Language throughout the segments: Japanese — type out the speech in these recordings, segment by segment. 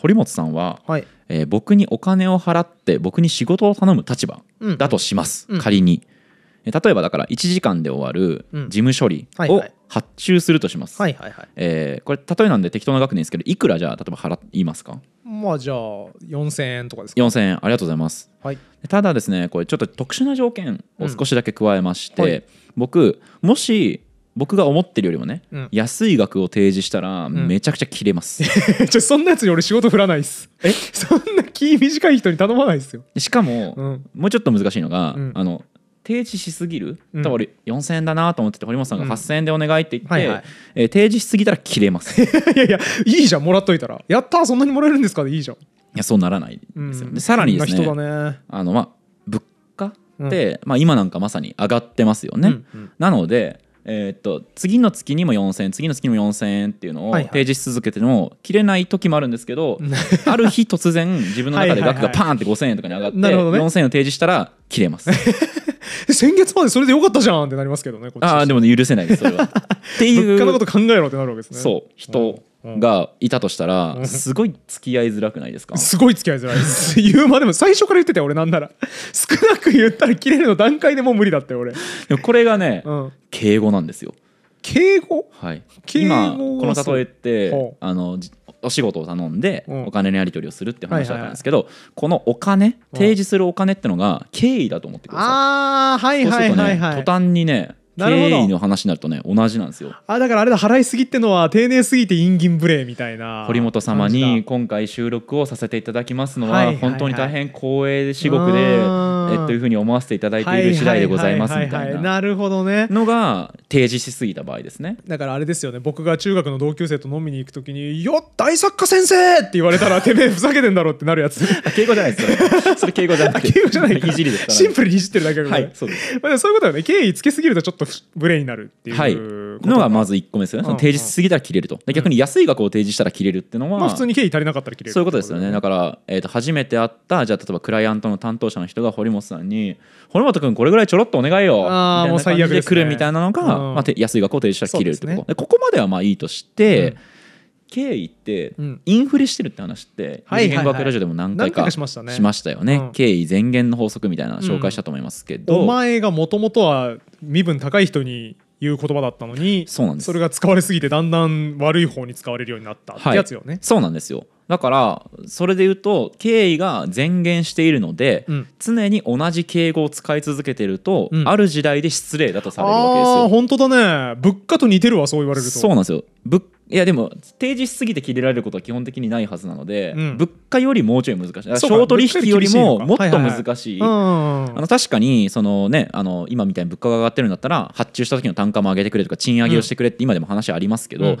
堀本さんは、はいえー僕にお金を払って僕に仕事を頼む立場だとします、うん仮にえー例えばだから1時間で終わる事務処理を発注するとします、はいはいはいえーこれ例えなんで適当な額でですけどいくらじゃあ例えば払いますかまあじゃあ4000円とかですか4000円ありがとうございますはいただですねこれちょっと特殊な条件を少しだけ加えまして、うんはい僕もし僕が思ってるよりもね、うん安い額を提示したらめちゃくちゃ切れます、ちょそんなやつに俺仕事振らないっすえそんな気短い人に頼まないっすよしかも、うんもうちょっと難しいのが、うんあの提示しすぎる、うん多分俺4000円だなと思ってて堀本さんが8000円でお願いって言って、はいはいえー提示しすぎたら切れます いやいやいいじゃんもらっといたらやったーそんなにもらえるんですかでいいじゃん、いやそうならないですよ、うんでさらにですね人だねあのまあ物価って、まあ、今なんかまさに上がってますよね、うんうんなのでえー、っと次の月にも4,000円次の月にも4,000円っていうのを提示し続けても切れない時もあるんですけど、ある日突然自分の中で額がパーンって5,000円とかに上がってはい、ね、4,000円を提示したら切れます。先月までそれでよかったじゃんってなりますけどねああでも、許せないですそれは。っていう 物価のこと考えろってなるわけですね。そう人、がいたとしたら、すごい付き合いづらくないですかすごい付き合いづらいです 言うまでも最初から言ってたよ俺なんなら 少なく言ったら切れるの段階でもう無理だったよ俺でもこれがね、うん、敬語なんですよ敬語、はい、敬語今この例えってあのお仕事を頼んでお金のやり取りをするって話だったんですけど、このお金提示するお金ってのが敬意だと思ってください。あはいはいはい、はい、途端にねなるほ経緯の話になるとね同じなんですよあだからあれだ払いすぎってのは丁寧すぎて陰銀無礼みたいな堀本様に今回収録をさせていただきますのは本当に大変光栄で至極で、えというふうに思わせていただいている次第でございますみたいななるほどねのが提示しすぎた場合ですねだからあれですよね僕が中学の同級生と飲みに行く時に「よっ大作家先生!」って言われたら てめえふざけてんだろうってなるやつ敬語じゃないです それ敬語じゃない敬語じゃないいじりですシンプルにいじってるだけだから、はい、そうですまあ、そういうことはね敬意つけすぎるとちょっと無礼になるっていう、はい、のがまず1個目ですよね、うん、提示しすぎたら切れると逆に安い額を提示したら切れるっていうのは、まあ、普通に敬意足りなかったら切れるそういうことですよねだから、えー、と初めて会ったじゃあ例えばクライアントの担当者の人が堀本さんに「堀本君これぐらいちょろっとお願いよみたいな感じで来るみたいなのが、ねまあ、安い額を提示したら切れるってこと、ね、ここまではまあいいとして、うん経緯ってインフレしてるって話って、うん、ラジオでも何回かしましたよね、経緯前言の法則みたいなの紹介したと思いますけど、お前がもともとは身分高い人に言う言葉だったのにそうなんですそれが使われすぎてだんだん悪い方に使われるようになったってやつよね、そうなんですよだからそれで言うと敬意が前言しているので、うん、常に同じ敬語を使い続けてると、うん、ある時代で失礼だとされるわけですよ。本当だね物価と似てるわそう言われると。そうなんですよ物いやでも提示しすぎて切れられることは基本的にないはずなので、うん、物価よりもうちょい難しい商取引よりももっと難しい確かにその、ね、あの今みたいに物価が上がってるんだったら発注した時の単価も上げてくれとか賃上げをしてくれって今でも話ありますけど、うんうんうん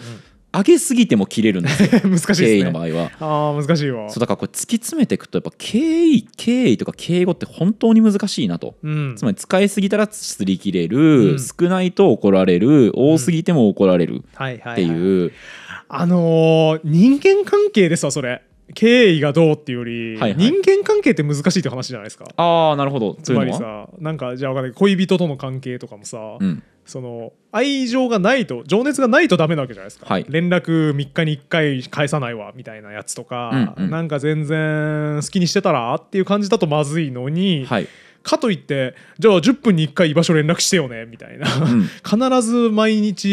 上げすぎても切れるんですよ 難しいす、ね、経緯の場合はあ難しいわそうだからこれ突き詰めていくとやっぱ敬意敬意とか敬語って本当に難しいなと、うん、つまり使いすぎたらすり切れる、うん、少ないと怒られる多すぎても怒られるっていう、あのー、人間関係ですわそれ経緯がどうっていうより、はいはい人間関係って難しいって話じゃないですかああなるほどつまりさなんかじゃあわかんない恋人との関係とかもさ、うんその愛情がないと情熱がないとダメなわけじゃないですか、はい連絡3日に1回返さないわみたいなやつとか、うんうんなんか全然好きにしてたらっていう感じだとまずいのに、はいかといってじゃあ10分に1回居場所連絡してよねみたいな、うん、必ず毎日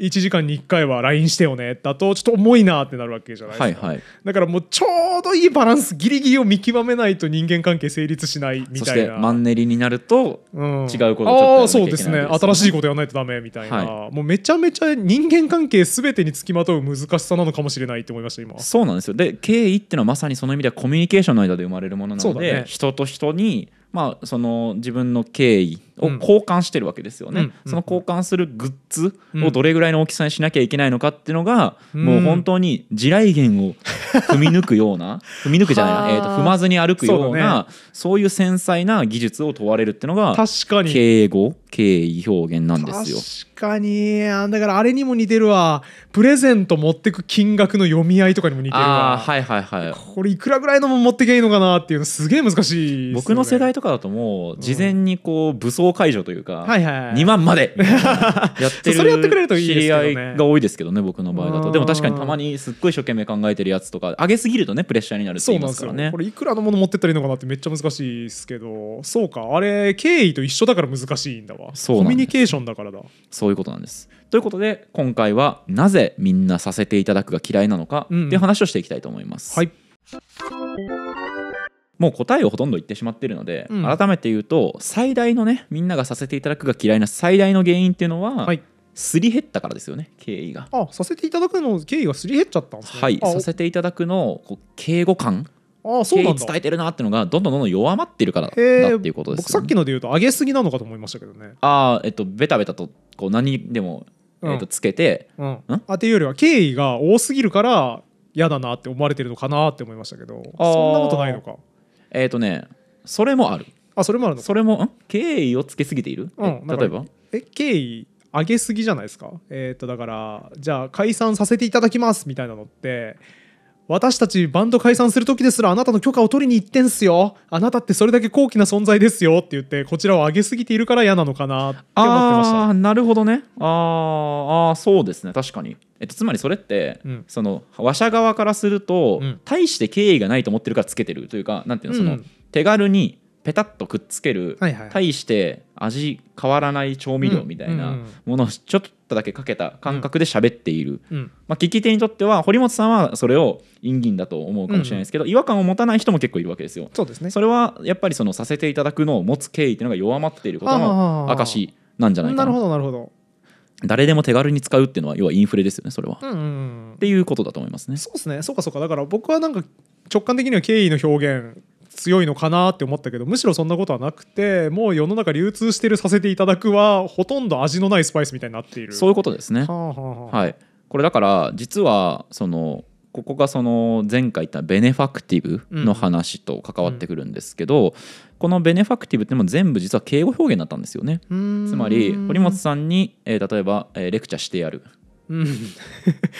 1時間に1回は LINE してよねだとちょっと重いなってなるわけじゃないですか、はいはい、だからもうちょうどいいバランスギリギリを見極めないと人間関係成立しないみたいなマンネリになると違うことちょっとそうですね新しいことやらないとダメみたいな、はい、もうめちゃめちゃ人間関係すべてにつきまとう難しさなのかもしれないと思いました今そうなんですよで経緯っていうのはまさにその意味ではコミュニケーションの間で生まれるものなので、ね、人と人にまあ、その自分の経緯を交換してるわけですよね、うんその交換するグッズをどれぐらいの大きさにしなきゃいけないのかっていうのが、うん、もう本当に地雷原を踏み抜くような 踏み抜くじゃないな、えーと、踏まずに歩くようなそう、ね,、いう繊細な技術を問われるっていうのが確かに敬語敬意表現なんですよ。かに。だからあれにも似てるわ。プレゼント持ってく金額の読み合いとかにも似てるわ。はいはいはい。これいくらぐらいのも持ってけいいのかなっていうのすげえ難しい、ね、僕の世代とかだともう、事前にこう武装解除というか、はいはい2万まで やってるそれやってくれるといい知り合いが多いですけどね、僕の場合だと。でも確かにたまにすっごい一生懸命考えてるやつとか、上げすぎるとね、プレッシャーになるって言いますからね。これいくらのもの持ってったらいいのかなってめっちゃ難しいですけど、そうか、あれ経緯と一緒だから難しいんだわ。そうコミュニケーションだからだ。そうそういうことなんです。ということで今回はなぜみんなさせていただくが嫌いなのかっていう話をしていきたいと思います。うんはいもう答えをほとんど言ってしまっているので、うん、改めて言うと最大のねみんながさせていただくが嫌いな最大の原因っていうのは、はい、すり減ったからですよね経緯があさせていただくの経緯がすり減っちゃったんですねはいさせていただくのこ敬語感あそ経緯伝えてるなっていうのがどんどんどんどん弱まってるからだっていうことです、ね、僕さっきので言うと上げすぎなのかと思いましたけどねああえっとベタベタとこう何でも、えっと、つけて、うん、うん、あていうよりは経緯が多すぎるから嫌だなって思われてるのかなって思いましたけどそんなことないのかえっ、ー、とねそれもあるあそれもあるのそれも経緯をつけすぎている、うん、例えばえ経緯上げすぎじゃないですかえっ、ー、とだからじゃあ解散させていただきますみたいなのって私たちバンド解散する時ですらあなたの許可を取りに行ってんすよあなたってそれだけ高貴な存在ですよって言ってこちらを上げすぎているから嫌なのかなって思ってましたあなるほどねああそうですね確かに、えっと、つまりそれって、うん、その話者側からすると、うん、大して敬意がないと思ってるからつけてるというかなんていうのその、うん、手軽にペタッとくっつける、はいはい、対して味変わらない調味料みたいなものをちょっとだけかけた感覚で喋っている、うんうん、まあ、聞き手にとっては堀本さんはそれを陰銀だと思うかもしれないですけど、うん違和感を持たない人も結構いるわけですよそうです、ね、それはやっぱりそのさせていただくのを持つ経緯っていうのが弱まっていることの証なんじゃないかななるほどなるほど誰でも手軽に使うっていうのは要はインフレですよねそれは、うんうんうん、っていうことだと思いますねそうですねそうかそうかだから僕はなんか直感的には敬意の表現強いのかなって思ったけどむしろそんなことはなくてもう世の中流通してるさせていただくはほとんど味のないスパイスみたいになっているそういうことですね、はあはあはい、これだから実はそのここがその前回言ったベネファクティブの話と関わってくるんですけど、うん、このベネファクティブっても全部実は敬語表現だったんですよねつまり堀本さんに、えー、例えば、えー、レクチャーしてやるうん、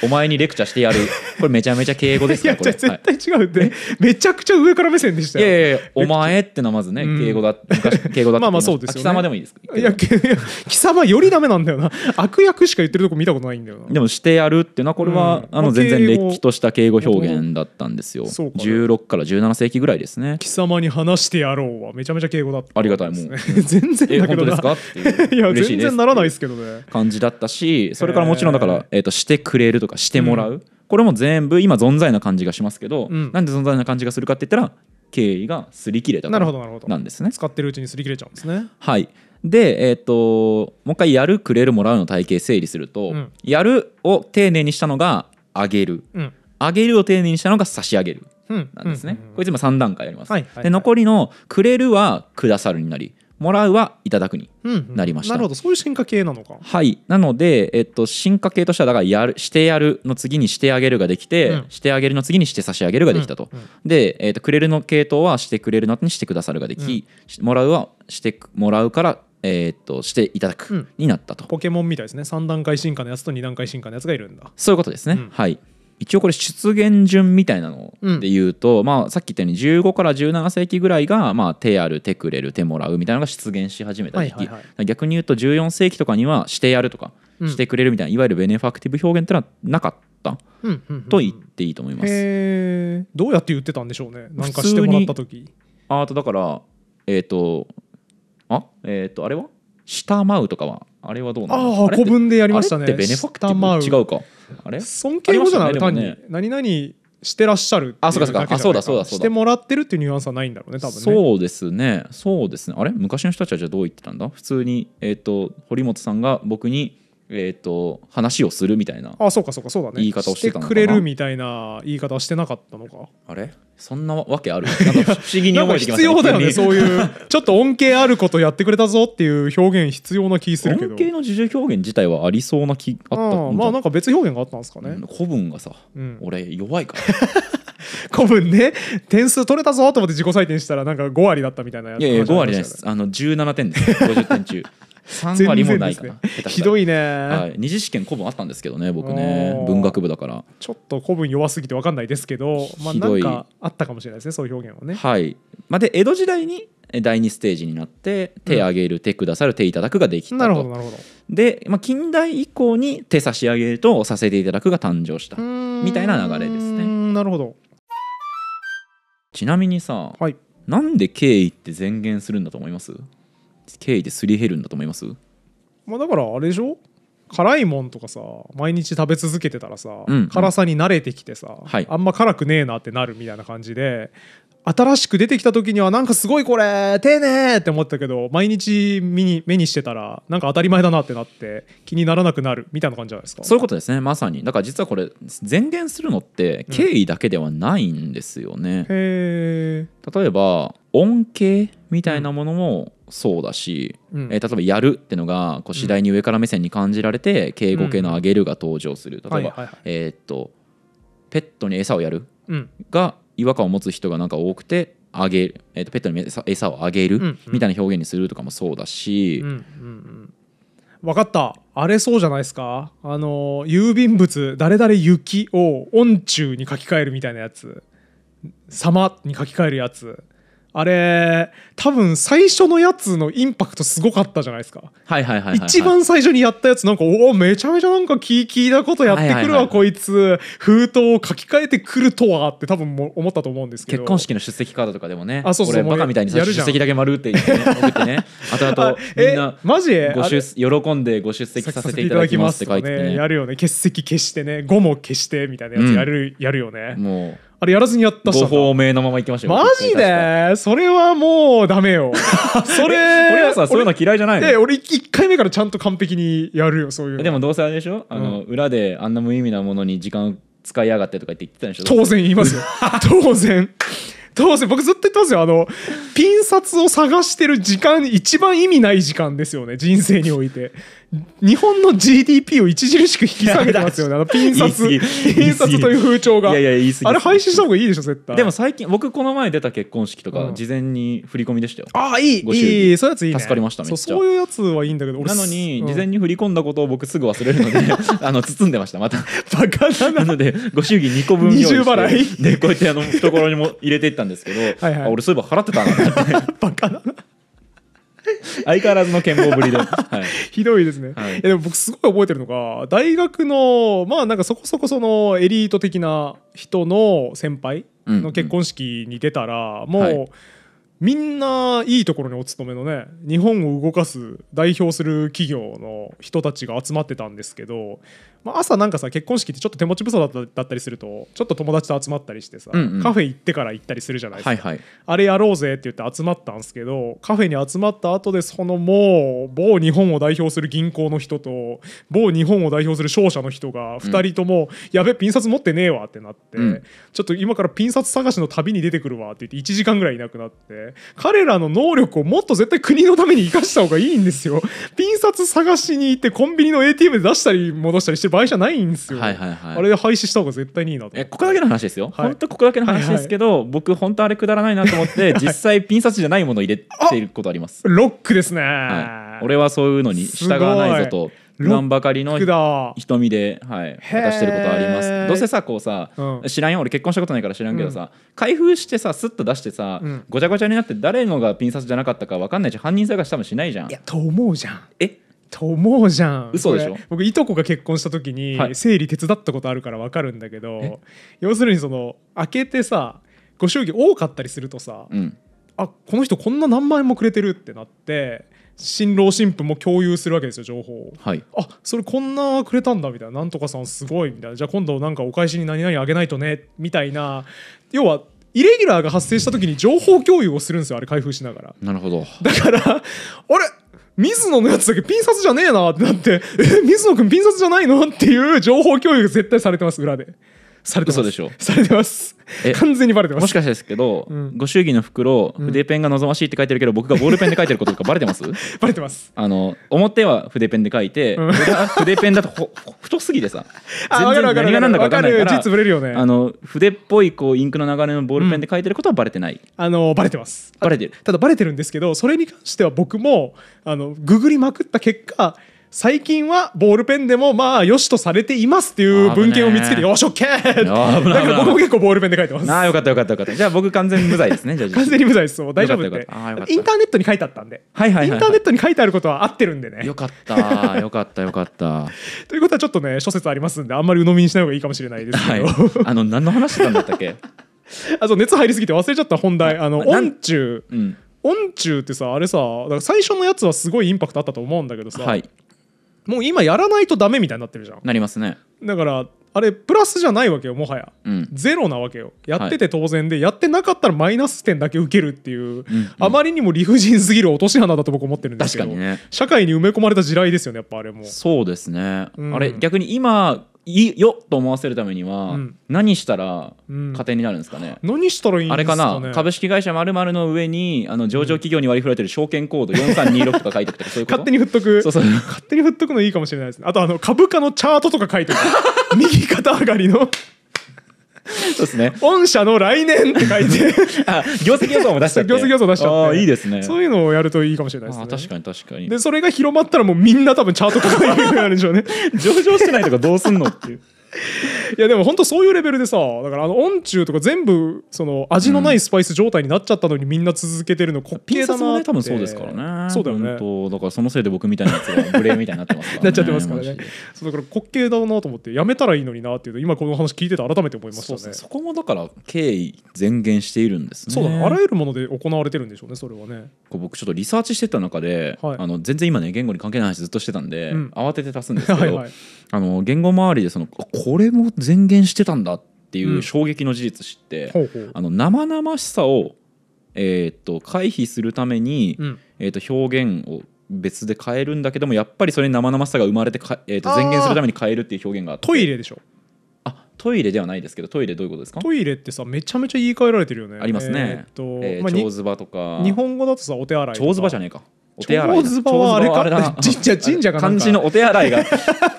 お前にレクチャーしてやるこれめちゃめちゃ敬語ですからこれ絶対違うって、はい、めちゃくちゃ上から目線でしたいやいやお前ってのはまずね、うん、敬語だ昔敬語だ まあまあそうですよ、ね、貴様でもいいですいや貴様よりダメなんだよな悪役しか言ってるとこ見たことないんだよなでもしてやるっていうのはこれは、うん、あの全然れっきとした敬語表現だったんですよ、そうか16から17世紀ぐらいですね貴様に話してやろうはめちゃめちゃ敬語だった、ね、ありがたいもう 全然だけどなですか いや全然ならないですけどね感じだったしそれからもちろんだから、ば、えー、としてくれるとかしてもらう、うん、これも全部今存在な感じがしますけど、うん、なんで存在な感じがするかって言ったら経緯が擦り切れたかなんですね使ってるうちに擦り切れちゃうんですねはいで、えーと、もう一回やるくれるもらうの体系整理すると、うん、やるを丁寧にしたのがあげる、うん、あげるを丁寧にしたのが差し上げるなんですね、これ今3段階あります、はいはいはい、で残りのくれるはくださるになりもらうはいただくになりました、うんうん、なるほどそういう進化系なのかはいなので、えっと、進化系としてはだからやるしてやるの次にしてあげるができて、うん、してあげるの次にして差し上げるができたと、うんうん、で、えっと、くれるの系統はしてくれるのにしてくださるができ、うん、もらうはしてもらうからえー、っとしていただくになったと、ポケモンみたいですね3段階進化のやつと2段階進化のやつがいるんだそういうことですね、はい一応これ出現順みたいなので言うと、うん、まあ、さっき言ったように15から17世紀ぐらいが、まあ、手ある手くれる手もらうみたいなのが出現し始めた時期、はいはいはい、逆に言うと14世紀とかにはしてやるとか、してくれるみたいないわゆるベネファクティブ表現ってのはなかった、と言っていいと思います。どうやって言ってたんでしょうねなんかしてもらった時。あとだからえっ、ー、とあえっ、ー、とあれは下舞うとかはあれはどうなのああ古文でやりましたねベネファクター違うかあれ尊敬語じゃない、ね、単に何々してらっしゃるあそうかそうかあそうだそうだしてもらってるっていうニュアンスはないんだろうね多分ねそうですねそうですねあれ昔の人たちはじゃあどう言ってたんだ普通にえっ、ー、と堀本さんが僕にえーと、話をするみたいなあそうかそうかそうだね言い方をしてたのくれるみたいな言い方はしてなかったのかあれそんなわけある 不思議に思えてきました、ね、必要だよねそういうちょっと恩恵あることやってくれたぞっていう表現必要な気するけど恩恵の自重表現自体はありそうな気あったまあなんか別表現があったんですかね古文がさ、うん、俺弱いから 古文ね点数取れたぞと思って自己採点したらなんか5割だったみたいなやついやいや5割じゃないですあの17点です50点中3割もないかな、ね、ひどいね、はい、二次試験古文あったんですけどね僕ね文学部だからちょっと古文弱すぎて分かんないですけど、まあ、なんかあったかもしれないですねそういう表現はねはいまあ、で江戸時代に第2ステージになって手あげる、うん、手くださる手いただくができたとなるほどなるほどで、まあ、近代以降に手差し上げるとさせていただくが誕生したみたいな流れですねなるほどちなみにさ、はい、なんで敬意って前言するんだと思います経緯ですり減るんだと思いますまあだからあれでしょ辛いもんとかさ毎日食べ続けてたらさ、うんうん、辛さに慣れてきてさ、はい、あんま辛くねえなってなるみたいな感じで新しく出てきた時にはなんかすごいこれ丁寧って思ったけど毎日目に目にしてたらなんか当たり前だなってなって気にならなくなるみたいな感じじゃないですかそういうことですねまさにだから実はこれ前言するのって経緯だけではないんですよね、うん、例えば恩恵みたいなものもそうだし、うん、えー、例えば「やる」ってのがこう次第に上から目線に感じられて、敬語系の「あげる」が登場する例えば「えっとペットに餌をやる」が違和感を持つ人がなんか多くて「あげる」えー、とペットに餌をあげるみたいな表現にするとかもそうだし。うんうんうん分かったあれそうじゃないですかあの郵便物「誰々雪」を「音中」に書き換えるみたいなやつ「様」に書き換えるやつあれ多分最初のやつのインパクトすごかったじゃないですか一番最初にやったやつなんかおおめちゃめちゃなんかキいなことやってくるわ、こいつ封筒を書き換えてくるとはって多分も思ったと思うんですけど結婚式の出席カードとかでもねあそうそう俺バカみたいにさ出席だけ丸って言って、ね、てね後々 みんなマジご喜んでご出席させていただきますって書いてねやるよね欠席消してね5も消してみたいなやつやる,、やるよねもうあれやらずにやったっすご方名のまま行きましたよマジでそれはもうダメよ それ俺はさそういうの嫌いじゃないので俺1回目からちゃんと完璧にやるよそういうでもどうせあれでしょあの、うん、裏であんな無意味なものに時間使いやがってとか言って言ってたでしょ当然言いますよ 当然当然僕ずっと言ってますよあのピン札を探してる時間一番意味ない時間ですよね人生において日本の GDP を著しく引き下げてますよね、あのピン札、ピン札という風潮が、いやいや言い過ぎあれ、廃止した方がいいでしょ、絶対。でも最近、僕、この前出た結婚式とか、事前に振り込みでしたよ。ああ、いい、いい、そういうやついい、助かりました、ね。そういうやつはいいんだけど、なのに、事前に振り込んだことを僕、すぐ忘れるので、あの包んでました、また。バカだな。ので、ご祝儀2個分二意払いで、こうやってあの懐にも入れていったんですけど、俺、そういえば払ってたなって。バカだな。相変わらずの健康ぶりで、はい、ひどいですね、はい、でも僕すごい覚えてるのが大学のまあなんかそこそこそのエリート的な人の先輩の結婚式に出たら、もう、はいみんないいところにお勤めのね日本を動かす代表する企業の人たちが集まってたんですけど、まあ、朝なんかさ結婚式ってちょっと手持ち無沙汰だったりするとちょっと友達と集まったりしてさ、うんうん、カフェ行ってから行ったりするじゃないですか、はいはい、あれやろうぜって言って集まったんですけどカフェに集まった後でそのもう某日本を代表する銀行の人と某日本を代表する商社の人が2人とも「うん、やべピン札持ってねえわ」ってなって、うん、ちょっと今からピン札探しの旅に出てくるわ」って言って1時間ぐらいいなくなって。彼らの能力をもっと絶対国のために生かした方がいいんですよ ピン札探しに行ってコンビニの ATM で出したり戻したりしてる場合じゃないんですよ、はいはいはい、あれで廃止した方が絶対にいいなとえここだけの話ですよ、はい、本当ここだけの話ですけど、はいはい、僕本当あれくだらないなと思って実際ピン札じゃないものを入れていることありますロックですね、はい、俺はそういうのに従わないぞと乱ばかりの瞳で、はい、渡してることありますどうせさこうさ、うん、知らんよ俺結婚したことないから知らんけどさ、うん、開封してさスッと出してさ、うん、ごちゃごちゃになって誰のがピン札じゃなかったか分かんないし犯人探し多分しないじゃんいやと思うじゃんえと思うじゃん嘘でしょ僕いとこが結婚した時に、整理手伝ったことあるから分かるんだけど要するにその開けてさご祝儀多かったりするとさ、うん、あこの人こんな何万円もくれてるってなって新郎新婦も共有するわけですよ情報はい、あそれこんなくれたんだみたいななんとかさんすごいみたいなじゃあ今度なんかお返しに何々あげないとねみたいな要はイレギュラーが発生した時に情報共有をするんですよあれ開封しながらなるほどだからあれ水野のやつだけピン札じゃねえなってなってえ水野君ピン札じゃないのっていう情報共有が絶対されてます裏でされてます嘘でしょされてます完全にバレてますもしかしてですけど、うん、ご祝儀の袋筆ペンが望ましいって書いてるけど、僕がボールペンで書いてることとかバレてます バレてますあの表は筆ペンで書いて、うん、筆ペンだとほほ太すぎてさ全然何が何だか分かんないからブレるよ、ね、あの筆っぽいこうインクの流れのボールペンで書いてることはバレてない、うん、あのバレてますバレてるただバレてるんですけどそれに関しては僕もあのググりまくった結果最近はボールペンでもまあよしとされていますっていう文献を見つけてよしオッケーだから僕も結構ボールペンで書いてますああよかったよかったよかったじゃあ僕完全無罪ですね完全に無罪ですもう大丈夫でインターネットに書いてあったんで、はいはい、インターネットに書いてあることは合ってるんでねよかったよかったよかった ということはちょっとね諸説ありますんであんまり鵜呑みにしない方がいいかもしれないですけど、はい、あの何の話してたんだったっけあと熱入りすぎて忘れちゃった本題あの音中、うん、音中ってさあれさ最初のやつはすごいインパクトあったと思うんだけどさ、はいもう今やらないとダメみたいになってるじゃんなりますねだからあれプラスじゃないわけよもはや、うん、ゼロなわけよやってて当然で、はい、やってなかったらマイナス点だけ受けるっていう、うんうん、あまりにも理不尽すぎる落とし穴だと僕思ってるんですけど、ね、社会に埋め込まれた地雷ですよねやっぱあれもそうですね、うん、あれ逆に今いいよと思わせるためには、何したら家庭になるんですかね、うん、何したらいい、ね、あれかな株式会社まるの上にあの上場企業に割り振られてる証券コード4326とか書いてとかそういうこと勝手に振っとくそうそう勝手に振っとくのいいかもしれないですねあとあの株価のチャートとか書いてお 右肩上がりのそうですね。御社の来年って書いて あ、業績予想も出した。業績予想出しちゃっいいですね。そういうのをやるといいかもしれないですね。確かに確かに。で、それが広まったらもうみんな多分チャートとかになるんでしょうね。上場してないとかどうすんのっていう。いやでも本当そういうレベルでさだからあの恩中とか全部その味のないスパイス状態になっちゃったのにみんな続けてるの滑稽だなって、うんね、多分そうですからねそうだよねだからそのせいで僕みたいなやつが無礼みたいになってますから、ね、なっちゃってますからねそうだから滑稽だなと思ってやめたらいいのになっていうの今この話聞いてて改めて思いましたね、ね、そこもだから敬意前言しているんですねそうだあらゆるもので行われてるんでしょうねそれはねこう僕ちょっとリサーチしてた中で、はい、あの全然今ね言語に関係ない話ずっとしてたんで、うん、慌てて足すんですけど、はいはい、あの言語周りでそのこれも前言してたんだっていう衝撃の事実知って、うん、あの生々しさを、えー、っと回避するために、うん、えー、っと表現を別で変えるんだけどもやっぱりそれに生々しさが生まれてか、えー、と前言するために変えるっていう表現があってトイレでしょあトイレではないですけどトイレどういうことですかトイレってさめちゃめちゃ言い換えられてるよねありますね、えー、っとえー、まあ、上手場とか日本語だとさお手洗いとか上手場じゃねえかお手洗い長相撲はあれか神社神社か漢字のお手洗いが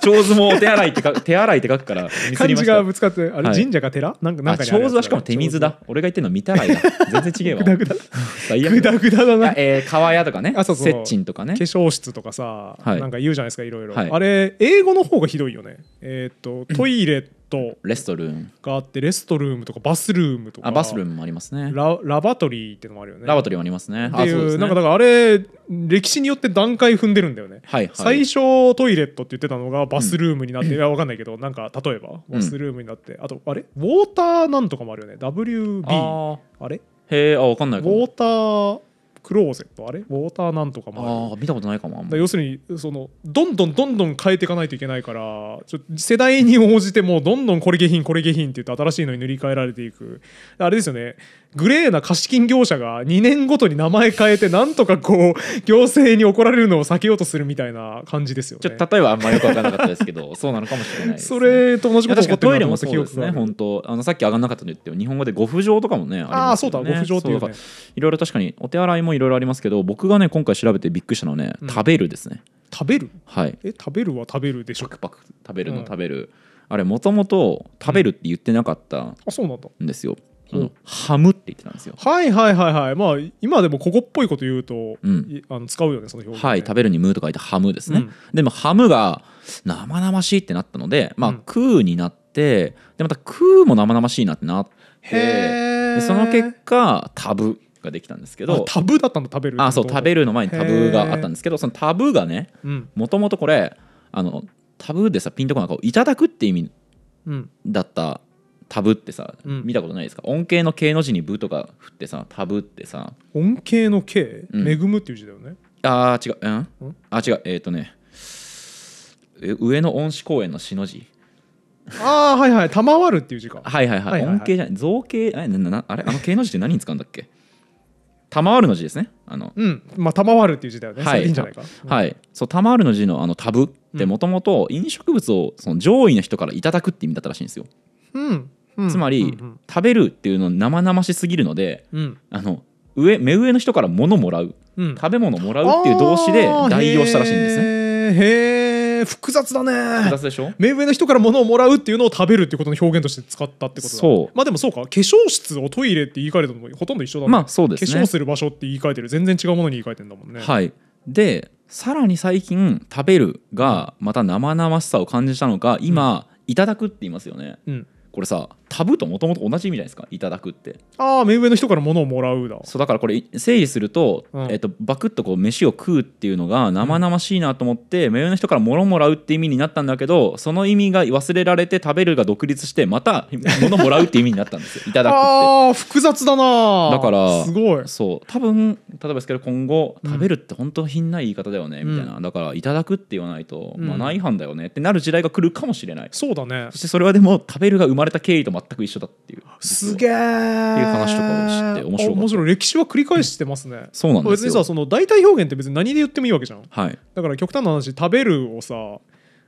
長相撲お手洗いってか手洗いって書くから漢字がぶつかってあれ神社か寺、なんかなんか長相はしかも手水だ俺が言ってんの見たらいだ全然違えわグダグダ グダグダだな、えー、川屋とかねあそうそう接とかね化粧室とかさ、はい、なんか言うじゃないですかいろいろ、あれ英語の方がひどいよねえっとトイレ、とレストルームがあってレストルームとかバスルームとかあバスルームもありますねララバトリーってのもあるよねラバトリーもありますねっていう、ね、なんかだからあれ歴史によって段階踏んでるんだよね、はいはい、最初トイレットって言ってたのがバスルームになって、うん、いや分かんないけどなんか例えばバスルームになって、うん、あとあれウォーターなんとかもあるよね WB ああれへえあ分かんないウォータークローゼットあれウォーターなんとかもああ見たことないかも要するにそのどんどんどんどん変えていかないといけないからちょ世代に応じてもうどんどんこれ下品これ下品って言って新しいのに塗り替えられていくあれですよねグレーな貸金業者が2年ごとに名前変えてなんとかこう行政に怒られるのを避けようとするみたいな感じですよねちょっと例えばあんまよく分からなかったですけど そうなのかもしれない、ね、それと同じこと起こってる本当あのさっき上がんなかったの言っても日本語でご不浄とかもねあ、ね、あそうだご不浄っていう、ね、いろいろ確かにお手洗いもいろいろありますけど僕がね今回調べてびっくりしたのはね、食べるですね食べるはいえ食べるは食べるでしょパクパク食べるの食べる、あれもともと食べるって言ってなかったあそうなんだんですよ、あのハムって言ってたんですよはいはいはいはいまあ今でもここっぽいこと言うと、うんあの使うよねその表現ね、はい、食べるにムーと書いてハムですね、うんでもハムが生々しいってなったので、まあ食うになってでまた食うも生々しいなってなってへえでその結果タブができたんですけどタブーだったの食べるあそう食べるの前にタブーがあったんですけどそのタブーがねもともとこれあのタブーでさピンとこないこういただくって意味だったタブってさ、うん、見たことないですか恩恵の形の字に「ブ」とか振ってさタブってさ恩恵の形、恵むっていう字だよねああ違う、うん、んあ違うえっ、ー、とね上野恩賜公園のしの字ああはいはい賜るっていう字かはいはいはいはいじゃない、造形じゃない造形あれあの形の字って何に使うんだっけ賜るの字ですね。あの、うん、まあ賜るっていう字だよね。はい、いいんじゃないか。はい、そう賜るの字のあのタブってもともと飲食物をその上位の人からいただくって意味だったらしいんですよ。うん。うん、つまり、うん、食べるっていうの生々しすぎるので、うん、あの上目上の人から物もらう、うん、食べ物もらうっていう動詞で代用したらしいんですね。へえ。複雑だね複雑でしょ目上の人から物をもらうっていうのを食べるっていうことの表現として使ったってことだそうまあでもそうか化粧室をトイレって言い換えるのもほとんど一緒だねまあそうですね化粧する場所って言い換えてる全然違うものに言い換えてんだもんねはいでさらに最近食べるがまた生々しさを感じたのか今、うん、いただくって言いますよね、うん、これさタブーともともと同じ意味じゃないですかいただくってああ目上の人からものをもらうだそうだからこれ整理すると、うん、えっと、バクッとこう飯を食うっていうのが生々しいなと思って、うん、目上の人からも物もらうって意味になったんだけどその意味が忘れられて食べるが独立してまたものもらうって意味になったんですよ いただくってああ複雑だなだからすごいそう多分例えばですけど今後食べるって本当品ない言い方だよね、うん、みたいなだからいただくって言わないと、マナー違反だよねってなる時代が来るかもしれないそうだねそしてそれはでも食べるが生まれた経緯と全全く一緒だっていうすげえっていう話とかを知って面白か面白い歴史は繰り返してますね、うん、そうなんです別にさその代替表現って別に何で言ってもいいわけじゃん、はい、だから極端な話食べるをさ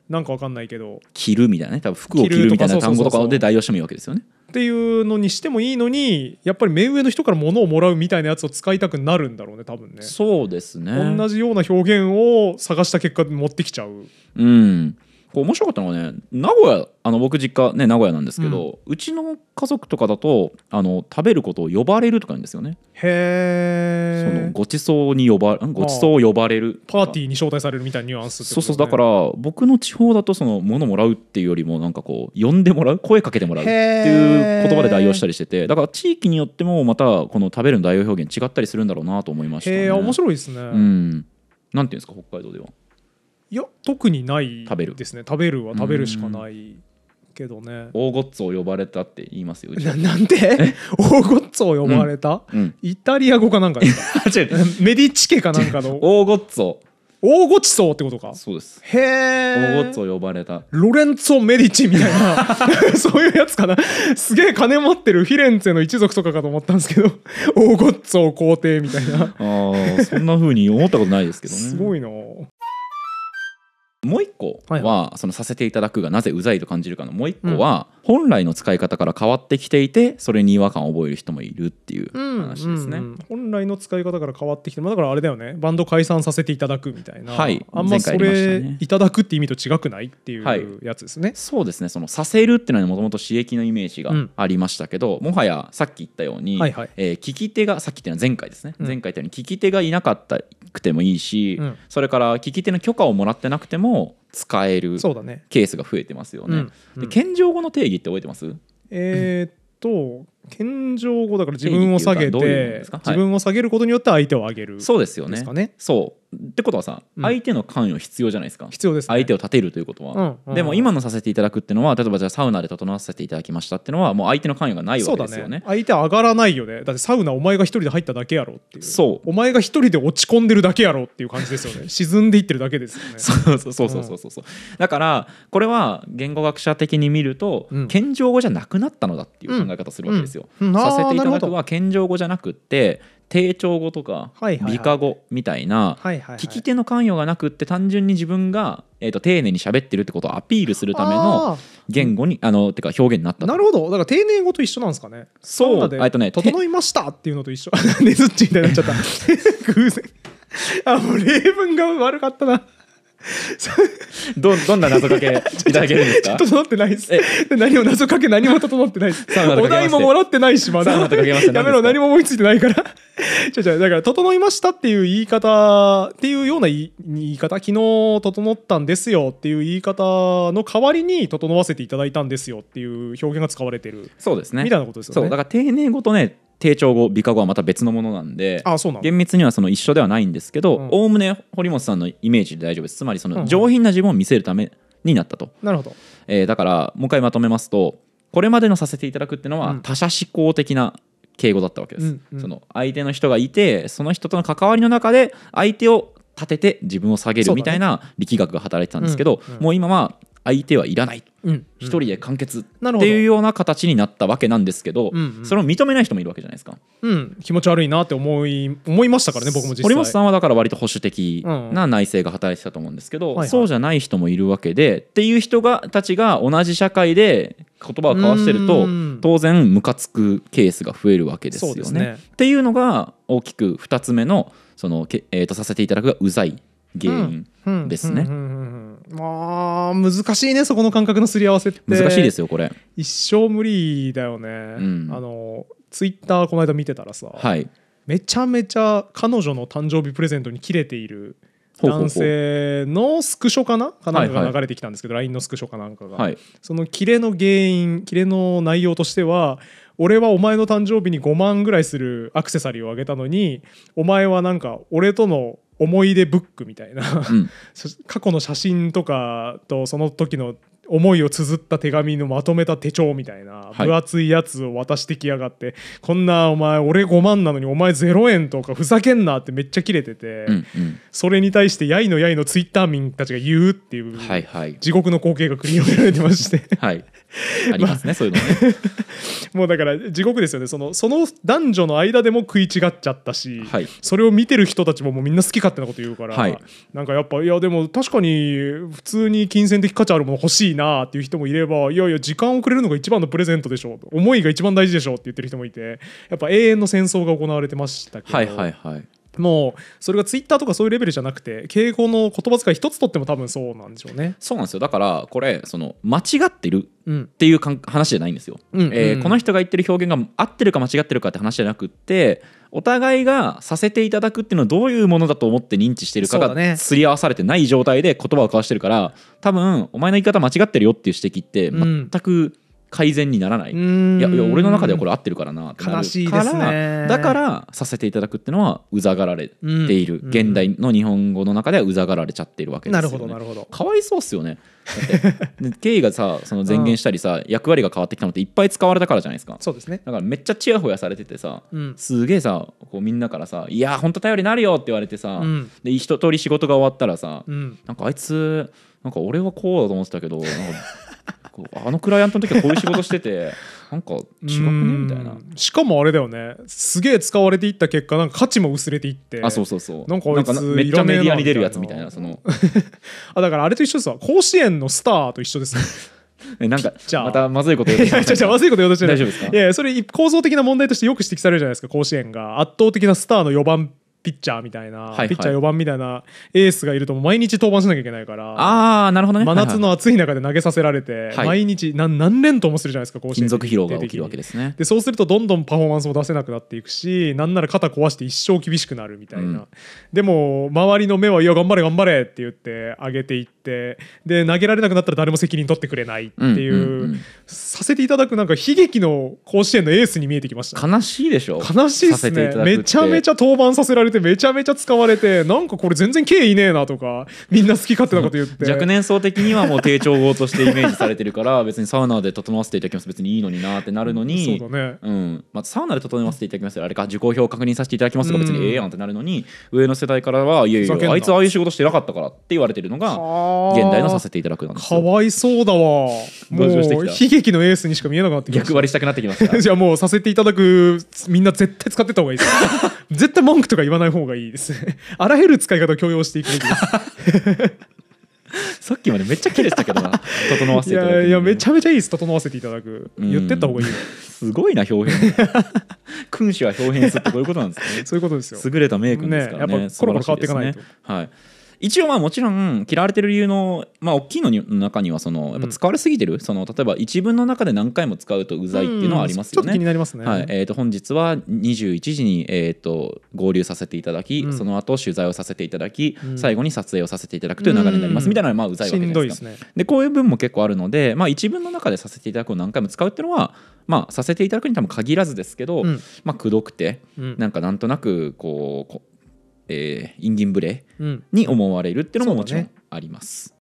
なんかわかんないけど着るみたいなね多分服を着るみたいな単語とかで代用してもいいわけですよねっていうのにしてもいいのにやっぱり目上の人から物をもらうみたいなやつを使いたくなるんだろうね多分ねそうですね同じような表現を探した結果持ってきちゃううんこう面白かったのがね名古屋あの僕実家ね名古屋なんですけど、うちの家族とかだとあの食べることを呼ばれるとか言うんですよねへそのえごちそうに呼ばごちそうを呼ばれるパーティーに招待されるみたいなニュアンスってそうそうだから僕の地方だとその物もらうっていうよりもなんかこう呼んでもらう声かけてもらうっていう言葉で代用したりしててだから地域によってもまたこの食べるの代用表現違ったりするんだろうなと思いましたねへえ面白いですね、うんなんていうんですか北海道ではいや特にないですね食べるは食べるしかないけどね大ごっつを呼ばれたって言いますよ なんて大ごっつを呼ばれた、うんうん、イタリア語かなんか メディチ家かなんかの大ごっつを大ごちそうってことかそうですへえ大ごっつを呼ばれたロレンツォ・メディチみたいな そういうやつかなすげえ金持ってるフィレンツェの一族とかかと思ったんですけど大ごッつを皇帝みたいなあそんなふうに思ったことないですけどねすごいなもう一個は、はいはい、そのさせていただくがなぜうざいと感じるかのもう一個は、うん、本来の使い方から変わってきていてそれに違和感を覚える人もいるっていう話ですね、うんうんうん、本来の使い方から変わってきて、まあ、だからあれだよねバンド解散させていただくみたいな、はい、あんまそれ、ね、いただくって意味と違くないっていうやつですね、はい、そうですねそのさせるっていうのはもともと刺激のイメージがありましたけど、うん、もはやさっき言ったように、はいはい、えー、聞き手がさっきっていうのは前回ですね、うん、前回言ったように聞き手がいなかったくてもいいし、それから聞き手の許可をもらってなくてもも使えるケースが増えてますよね。うんうんで謙譲語の定義って覚えてますえーっと謙譲語だから自分を下げて、はい、自分を下げることによって相手を上げる、ね、そうですよねそうってことはさ、うん、相手の関与必要じゃないですか必要です、ね、相手を立てるということは、うん、でも今のさせていただくっていうのは例えばじゃあサウナで整わせていただきましたっていうのはもう相手の関与がないわけですよね、ね、相手上がらないよねだってサウナお前が一人で入っただけやろっていうそうお前が一人で落ち込んでるだけやろっていう感じですよね 沈んでいってるだけですよねそうそうそうそうそうそう、うん、だからこれは言語学者的に見ると、謙譲語じゃなくなったのだっていう考え方するわけですよ、よ。させていただくは謙譲語じゃなくって定調語とか美化語みたいな聞き手の関与がなくって単純に自分が、えー、と丁寧に喋ってるってことをアピールするための言語にあのてか表現になったなるほどだから丁寧語と一緒なんですかねそうえっとね整いましたっていうのと一緒 ねずっちみたいになっちゃった 偶然 あもう例文が悪かったな どどんな謎かけいただけるんですか 整ってないです何も謎かけ何も整ってないですお題ももらってないしまだやめろ何も思いついてないから じゃじゃだから整いましたっていう言い方っていうような言い方昨日整ったんですよっていう言い方の代わりに整わせていただいたんですよっていう表現が使われてるそうですねみたいなことですよねそうだから丁寧語とね定調語美化語はまた別のものなんで厳密にはその一緒ではないんですけどおおむね堀本さんのイメージで大丈夫ですつまりその上品な自分を見せるためになったと、なるほど、えー、だからもう一回まとめますとこれまでのさせていただくっていうのは他者思考的な敬語だったわけです、うんうん、その相手の人がいてその人との関わりの中で相手を立てて自分を下げるみたいな力学が働いてたんですけど、ねうんうん、もう今は相手はいらない、うん、人で完結っていうような形になったわけなんですけど、それを認めない人もいるわけじゃないですか、うん、気持ち悪いなって思い思いましたからね僕も実際堀本さんはだから割と保守的な内政が働いてたと思うんですけど、うんはいはい、そうじゃない人もいるわけでっていう人がたちが同じ社会で言葉を交わしてると当然ムカつくケースが増えるわけですよね。ねっていうのが大きく2つ目のその、えー、とさせていただくがうざい原因ですね。まあ難しいねそこの感覚のすり合わせって難しいですよこれ一生無理だよね、うん、あのツイッターこの間見てたらさ、はい、めちゃめちゃ彼女の誕生日プレゼントに切れている男性のスクショかなかなんかが流れてきたんですけど、はいはい、LINE のスクショかなんかが、はい、そのキレの原因キレの内容としては俺はお前の誕生日に5万ぐらいするアクセサリーをあげたのにお前はなんか俺との思い出ブックみたいな、うん、過去の写真とかとその時の思いを綴った手紙のまとめた手帳みたいな分厚いやつを渡してきやがって、はい、こんなお前俺5万なのにお前0円とかふざけんなってめっちゃキレてて、うんうん、それに対してやいのやいのツイッター民たちが言うっていう、はいはい、地獄の光景が繰り広げられてまして はい、ありますね、まあ、そういうのねもうだから地獄ですよねそのその男女の間でも食い違っちゃったし、はい、それを見てる人たちももうみんな好き勝手なこと言うから、はい、なんかやっぱいやでも確かに普通に金銭的価値あるもの欲しいなっていう人もいればいやいや時間をくれるのが一番のプレゼントでしょう思いが一番大事でしょうって言ってる人もいてやっぱ永遠の戦争が行われてましたけど、はいはいはい、もうそれがツイッターとかそういうレベルじゃなくて敬語の言葉遣い一つとっても多分そうなんでしょうね。そうなんですよだからこれその間違ってるっていうかん、話じゃないんですよ、うん、えー、この人が言ってる表現が合ってるか間違ってるかって話じゃなくってお互いがさせていただくっていうのはどういうものだと思って認知してるかがすり合わされてない状態で言葉を交わしてるから多分お前の言い方間違ってるよっていう指摘って全く、うん改善にならないいやいや俺の中ではこれ合ってるからな悲しいですらだからさせていただくっていうのはうざがられている、うん、現代の日本語の中ではうざがられちゃってるわけですよ、ね、なるほどなるほどかわいそうっすよね経緯 がさその前言したりさ、役割が変わってきたのっていっぱい使われたからじゃないですかそうですねだからめっちゃちやほやされててさ、うん、すげえさこうみんなからさ「いや本当頼りになるよ」って言われてさ、うん、で一通り仕事が終わったらさ、うん、なんかあいつなんか俺はこうだと思ってたけどなんかあのクライアントの時はこういう仕事してて なんか違くねみたいなしかもあれだよねすげえ使われていった結果なんか価値も薄れていってあそうそうそうなんかあいつめっちゃメディアに出るやつみたいなそのあだからあれと一緒ですわ甲子園のスターと一緒ですね なんかまたまずいこと言うとしてまずいこといやそれ構造的な問題としてよく指摘されるじゃないですか甲子園が圧倒的なスターの4番ピッチャーみたいな、はいはい、ピッチャー4番みたいなエースがいると毎日登板しなきゃいけないからあなるほど、ね、真夏の暑い中で投げさせられて、はい、毎日何何連投もするじゃないですか甲子園疲労が起きるわけですねでそうするとどんどんパフォーマンスも出せなくなっていくしなんなら肩壊して一生厳しくなるみたいな、うん、でも周りの目はいや頑張れ頑張れって言って上げていってで投げられなくなったら誰も責任取ってくれないっていううんうんうん、させていただくなんか悲劇の甲子園のエースに見えてきました、悲しいでしょ悲しいですねめちゃめちゃ登板させられれてめちゃめちゃ使われてなんかこれ全然敬いねえなとかみんな好き勝手なこと言って若年層的にはもう低調語としてイメージされてるから別にサウナで整わせていただきます別にいいのになってなるのに、そうだね、うんまサウナで整わせていただきますあれか受講票確認させていただきますが別にええやんってなるのに、上の世代からはいやいやあいつああいう仕事してなかったからって言われてるのが現代のさせていただくなんですよかわいそうだわもう悲劇のエースにしか見えなくなってきました逆割りしたくなってきました じゃあもうさせていただくみんな絶対使ってた方がいいです 絶対文句とか言わわない方がいいです あらゆる使い方を強要していくべきです さっきまでめっちゃ綺麗でしたけどな整わせていただいて、いやめちゃめちゃいいです整わせていただく、言ってった方がいいすごいな表現 君主は表現するってこういうことなんですねそういうことですよ優れた名君ですからねねやっぱコロコロ変わっていかないと、ね、はい一応まあもちろん嫌われてる理由の、まあ、大きいの中にはそのやっぱ使われすぎてる、うん、その例えば一文の中で何回も使うとうざいっていうのはありますよね。うん、ねはいえー、と本日は21時に、えっと合流させていただき、うん、その後取材をさせていただき、最後に撮影をさせていただくという流れになります、みたいなまあうざいわけいですか。で、こういう分も結構あるので、まあ、一文の中でさせていただくを何回も使うっていうのは、まあ、させていただくに多分限らずですけど、まあ、くどくて、なんかなんとなくこうえー、インギンブレに思われるっていうのももちろんあります。うんね、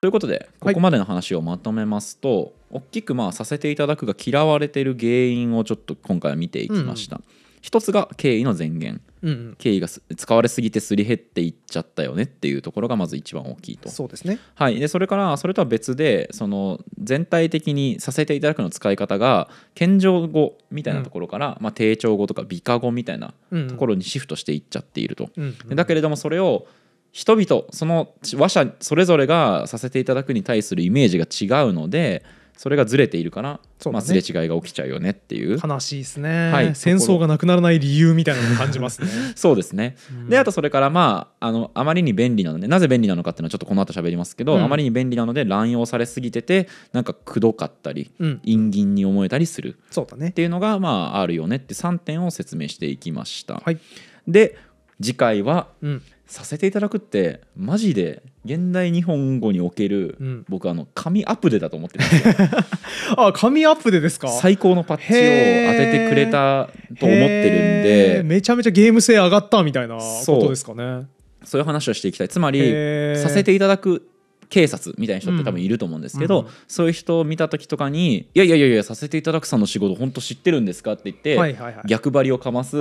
ということでここまでの話をまとめますと、はい、大きくまあさせていただくが嫌われてる原因をちょっと今回は見ていきました。うん一つが経緯の前言、うん、経緯が使われすぎてすり減っていっちゃったよねっていうところがまず一番大きいとそうですね、はい、でそれからそれとは別でその全体的にさせていただくの使い方が謙譲語みたいなところから、うん、まあ、定調語とか美化語みたいなところにシフトしていっちゃっていると、うんうん、だけれどもそれを人々その話者それぞれがさせていただくに対するイメージが違うので、それがずれているから、ね、まあ、すれ違いが起きちゃうよねっていう悲しいですね、はい、戦争がなくならない理由みたいなのを感じますね そうですね、うん、であとそれからまああのあまりに便利なのでなぜ便利なのかっていうのはちょっとこの後喋りますけど、うん、あまりに便利なので乱用されすぎててなんかくどかったり、うん、陰銀に思えたりするそうだ、ね、っていうのがまああるよねって3点を説明していきました、はい、で次回は、うんさせていただくってマジで現代日本語における、うん、僕あの紙アップデだと思ってるす あ紙アップデですか最高のパッチを当ててくれたと思ってるんでめちゃめちゃゲーム性上がったみたいなことですかねそういう話をしていきたいつまりさせていただく警察みたいな人って多分いると思うんですけど、うん、そういう人を見た時とかに「いやいやいやいやさせていただくさんの仕事本当知ってるんですか?」って言って、はいはいはい、逆張りをかます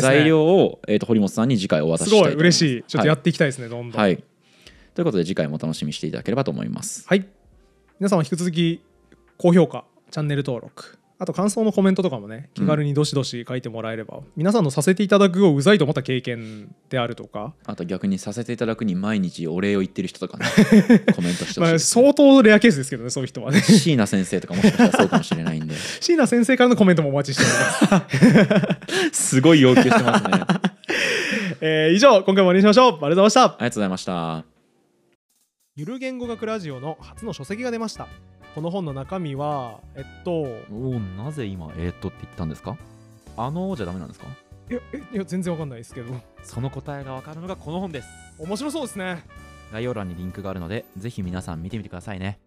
材料をいい、ね、えーと、堀本さんに次回お渡ししたいと思いますすごい嬉しいちょっとやっていきたいですね、はい、どんどん、はい、ということで次回も楽しみにしていただければと思います。はい皆様引き続き高評価チャンネル登録あと感想のコメントとかもね気軽にどしどし書いてもらえれば、うん、皆さんのさせていただくをうざいと思った経験であるとかあと逆にさせていただくに毎日お礼を言ってる人とかね コメントしてほしい、相当レアケースですけどねそういう人はね 椎名先生とかもしかしたらそうかもしれないんで 椎名先生からのコメントもお待ちしておりますすごい要求してますね、えー、以上今回も終わりにしましょうありがとうございましたありがとうございましたゆる言語学ラジオの初の書籍が出ましたこの本の中身はえっとおなぜ今えっとって言ったんですかあのじゃダメなんですかいやいや全然わかんないですけどその答えがわかるのがこの本です面白そうですね概要欄にリンクがあるのでぜひ皆さん見てみてくださいね